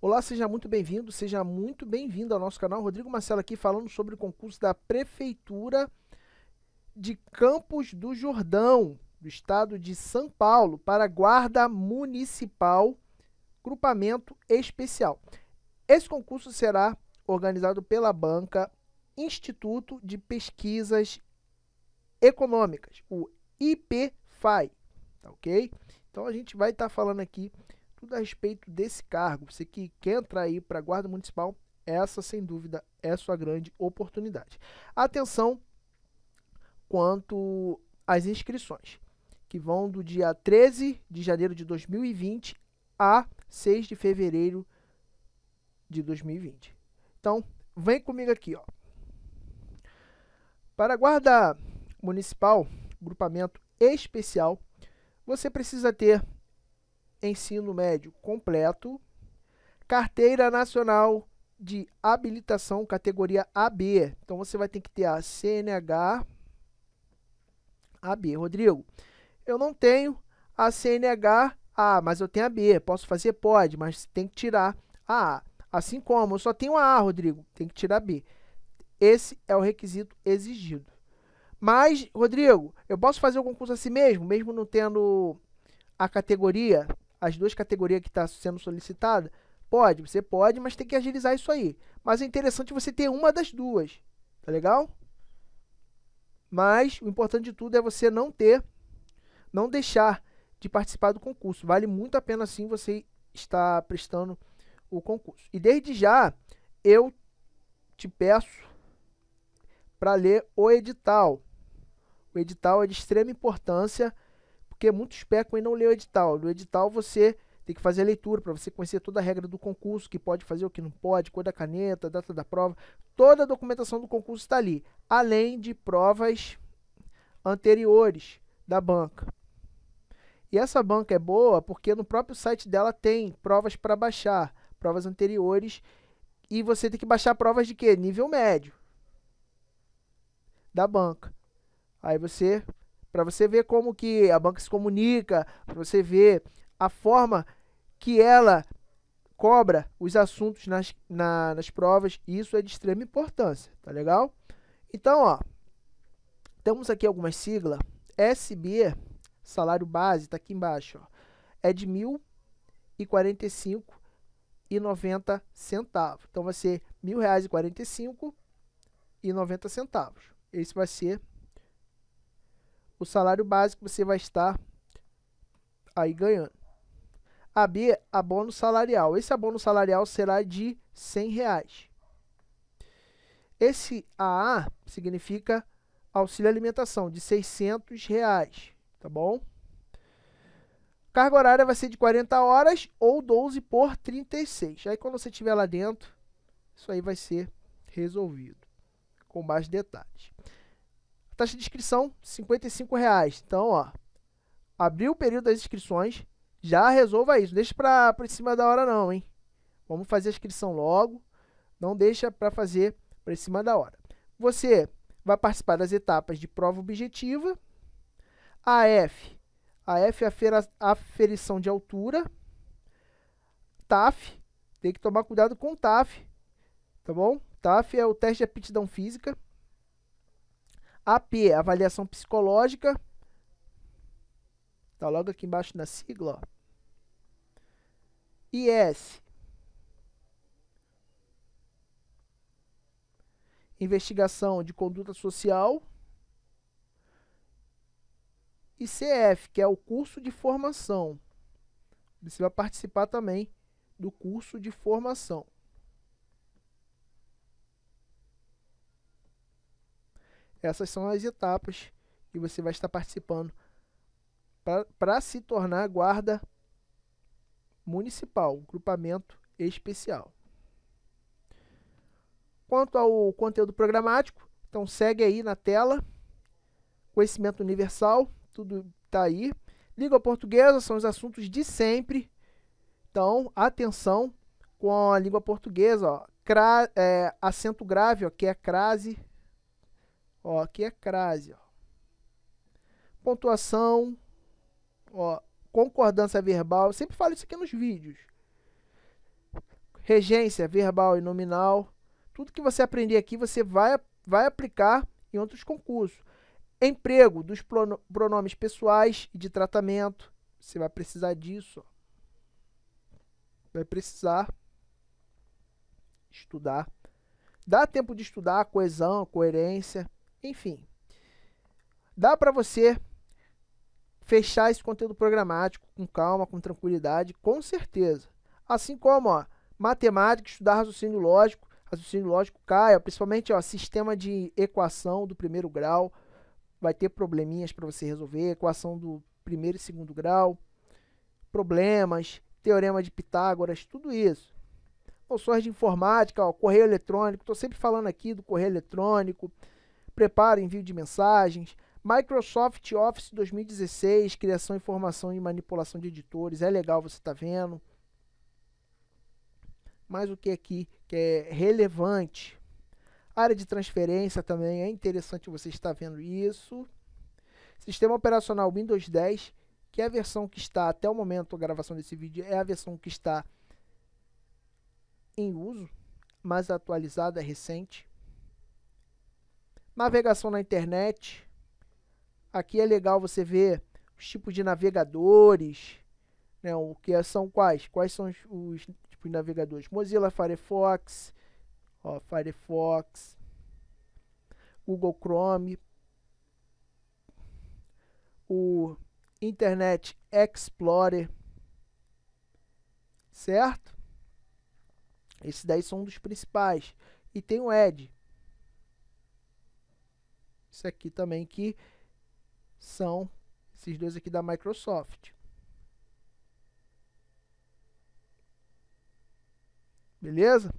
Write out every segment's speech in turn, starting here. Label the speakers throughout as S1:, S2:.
S1: Olá, seja muito bem-vindo, seja muito bem-vindo ao nosso canal. Rodrigo Marcelo aqui falando sobre o concurso da Prefeitura de Campos do Jordão, do estado de São Paulo, para Guarda Municipal Grupamento Especial. Esse concurso será organizado pela banca Instituto de Pesquisas Econômicas, o IPFAI, tá ok? Então a gente vai estar tá falando aqui tudo a respeito desse cargo. Você que quer entrar aí para a Guarda Municipal, essa sem dúvida é sua grande oportunidade. Atenção quanto às inscrições, que vão do dia 13 de janeiro de 2020 a 6 de fevereiro de 2020. Então, vem comigo aqui, ó. Para a Guarda Municipal, grupamento especial, você precisa ter ensino médio completo, carteira nacional de habilitação categoria AB. Então você vai ter que ter a CNH AB. Rodrigo, eu não tenho a CNH A, mas eu tenho a B. Posso fazer? Pode, mas tem que tirar a A. Assim como eu só tenho a A, Rodrigo, tem que tirar a B. Esse é o requisito exigido. Mas, Rodrigo, eu posso fazer o concurso assim mesmo, mesmo não tendo a categoria? as duas categorias que está sendo solicitada? Pode, você pode, mas tem que agilizar isso aí. Mas é interessante você ter uma das duas, tá legal? Mas o importante de tudo é você não ter, não deixar de participar do concurso. Vale muito a pena sim você estar prestando o concurso. E desde já eu te peço para ler o edital. O edital é de extrema importância porque muitos pecam e não leu o edital. No edital você tem que fazer a leitura para você conhecer toda a regra do concurso, que pode fazer, o que não pode, cor da caneta, data da prova. Toda a documentação do concurso está ali, além de provas anteriores da banca. E essa banca é boa porque no próprio site dela tem provas para baixar, provas anteriores, e você tem que baixar provas de quê? Nível médio da banca. Aí você para você ver como que a banca se comunica, para você ver a forma que ela cobra os assuntos nas, na, nas provas, isso é de extrema importância, tá legal? Então, ó, temos aqui algumas siglas, SB, salário base, está aqui embaixo, ó, é de R$ 1.045,90. Então, vai ser R$ 1.045,90. Esse vai ser o salário básico você vai estar aí ganhando. A B, abono salarial. Esse abono salarial será de 100 reais. Esse AA significa auxílio alimentação de 600 reais, tá bom? Carga horária vai ser de 40 horas ou 12 por 36. Aí quando você estiver lá dentro, isso aí vai ser resolvido com mais detalhes. Taxa de inscrição, R$ reais. Então, ó, abriu o período das inscrições, já resolva isso. Não deixa para por cima da hora não, hein? Vamos fazer a inscrição logo. Não deixa para fazer por cima da hora. Você vai participar das etapas de prova objetiva, AF, AF é a F aferição de altura, TAF, tem que tomar cuidado com o TAF, tá bom? TAF é o teste de aptidão física. AP, avaliação psicológica. Está logo aqui embaixo na sigla. Ó. IS. Investigação de conduta social. E CF, que é o curso de formação. Você vai participar também do curso de formação. Essas são as etapas que você vai estar participando para se tornar guarda municipal, grupamento especial. Quanto ao conteúdo programático, então segue aí na tela. Conhecimento universal, tudo está aí. Língua portuguesa são os assuntos de sempre. Então, atenção com a língua portuguesa, ó. Cra é, acento grave, ó, que é crase, Ó, aqui é crase. Ó. Pontuação. Ó, concordância verbal. Eu sempre falo isso aqui nos vídeos. Regência verbal e nominal. Tudo que você aprender aqui, você vai, vai aplicar em outros concursos. Emprego dos pronomes pessoais e de tratamento. Você vai precisar disso. Ó. Vai precisar estudar. Dá tempo de estudar coesão, coerência. Enfim, dá para você fechar esse conteúdo programático com calma, com tranquilidade, com certeza. Assim como ó, matemática, estudar raciocínio lógico, raciocínio lógico cai, ó, principalmente ó, sistema de equação do primeiro grau, vai ter probleminhas para você resolver, equação do primeiro e segundo grau, problemas, teorema de Pitágoras, tudo isso. Noções de informática, ó, correio eletrônico, estou sempre falando aqui do correio eletrônico, preparo, envio de mensagens, Microsoft Office 2016, criação, informação e manipulação de editores, é legal você tá vendo. Mas o que aqui que é relevante? área de transferência também é interessante você estar vendo isso. Sistema operacional Windows 10, que é a versão que está até o momento da gravação desse vídeo, é a versão que está em uso, mais atualizada, recente. Navegação na internet. Aqui é legal você ver os tipos de navegadores, né? O que é, são quais? Quais são os, os tipos de navegadores? Mozilla Firefox, ó, Firefox, Google Chrome, o Internet Explorer, certo? Esse daí são um dos principais. E tem o Edge, isso aqui também que são esses dois aqui da Microsoft. Beleza?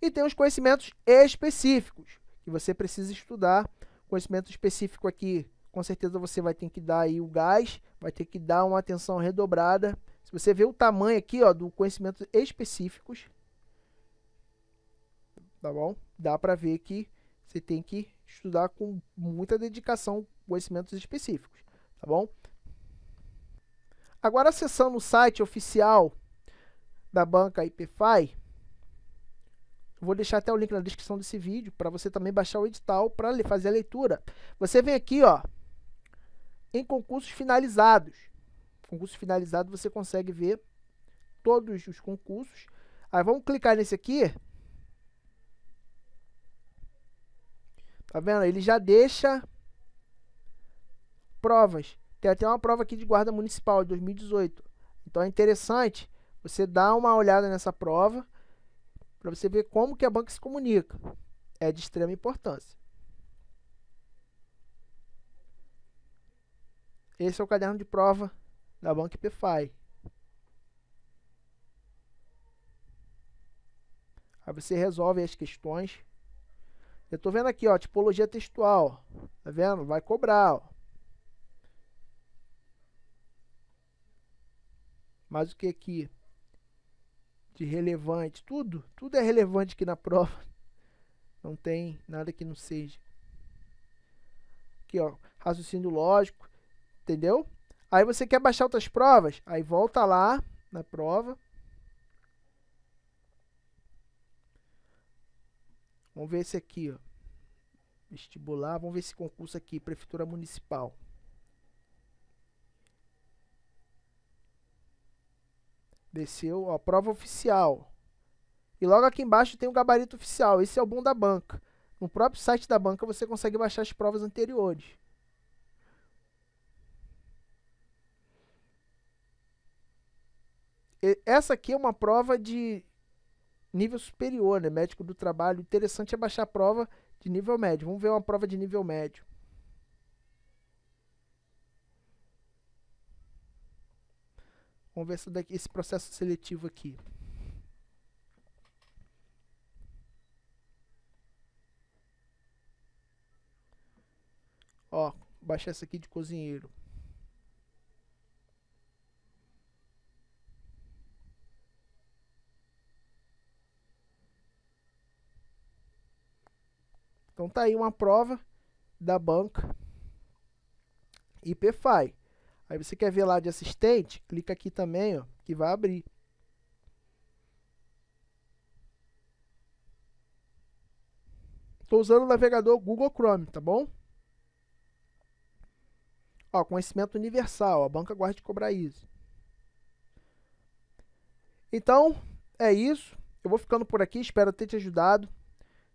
S1: E tem os conhecimentos específicos que você precisa estudar. Conhecimento específico aqui, com certeza você vai ter que dar aí o gás, vai ter que dar uma atenção redobrada. Se você vê o tamanho aqui, ó, do conhecimento específicos, tá bom? Dá para ver que você tem que estudar com muita dedicação conhecimentos específicos, tá bom? Agora acessando o site oficial da banca IPFI, vou deixar até o link na descrição desse vídeo para você também baixar o edital para fazer a leitura. Você vem aqui, ó, em concursos finalizados. Concurso finalizado você consegue ver todos os concursos. Aí vamos clicar nesse aqui, Tá vendo? Ele já deixa provas. Tem até uma prova aqui de guarda municipal de 2018. Então é interessante você dar uma olhada nessa prova para você ver como que a banca se comunica. É de extrema importância. Esse é o caderno de prova da banca IPFI. Aí você resolve as questões eu estou vendo aqui, ó, tipologia textual. Tá vendo? Vai cobrar, ó. Mas o que aqui? De relevante. Tudo. Tudo é relevante aqui na prova. Não tem nada que não seja. Aqui, ó. Raciocínio lógico. Entendeu? Aí você quer baixar outras provas? Aí volta lá na prova. Vamos ver esse aqui, ó. Vestibular, vamos ver esse concurso aqui, Prefeitura Municipal. Desceu, ó, prova oficial. E logo aqui embaixo tem o gabarito oficial. Esse é o bom da banca. No próprio site da banca você consegue baixar as provas anteriores. Essa aqui é uma prova de nível superior, né? Médico do trabalho. O interessante é baixar a prova de nível médio. Vamos ver uma prova de nível médio. Vamos ver esse, daqui, esse processo seletivo aqui. Ó, baixar essa aqui de cozinheiro. Então tá aí uma prova da banca IPFI. Aí você quer ver lá de assistente, clica aqui também, ó, que vai abrir. Estou usando o navegador Google Chrome, tá bom? Ó, conhecimento universal, a banca guarda de cobrar isso. Então, é isso. Eu vou ficando por aqui, espero ter te ajudado.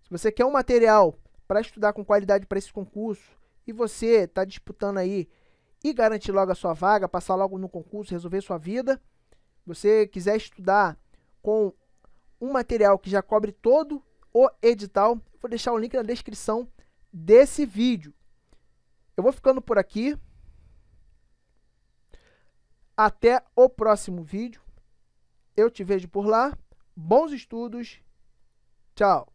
S1: Se você quer um material para estudar com qualidade para esse concurso e você está disputando aí e garantir logo a sua vaga, passar logo no concurso, resolver sua vida, você quiser estudar com um material que já cobre todo o edital, vou deixar o link na descrição desse vídeo. Eu vou ficando por aqui. Até o próximo vídeo. Eu te vejo por lá. Bons estudos. Tchau.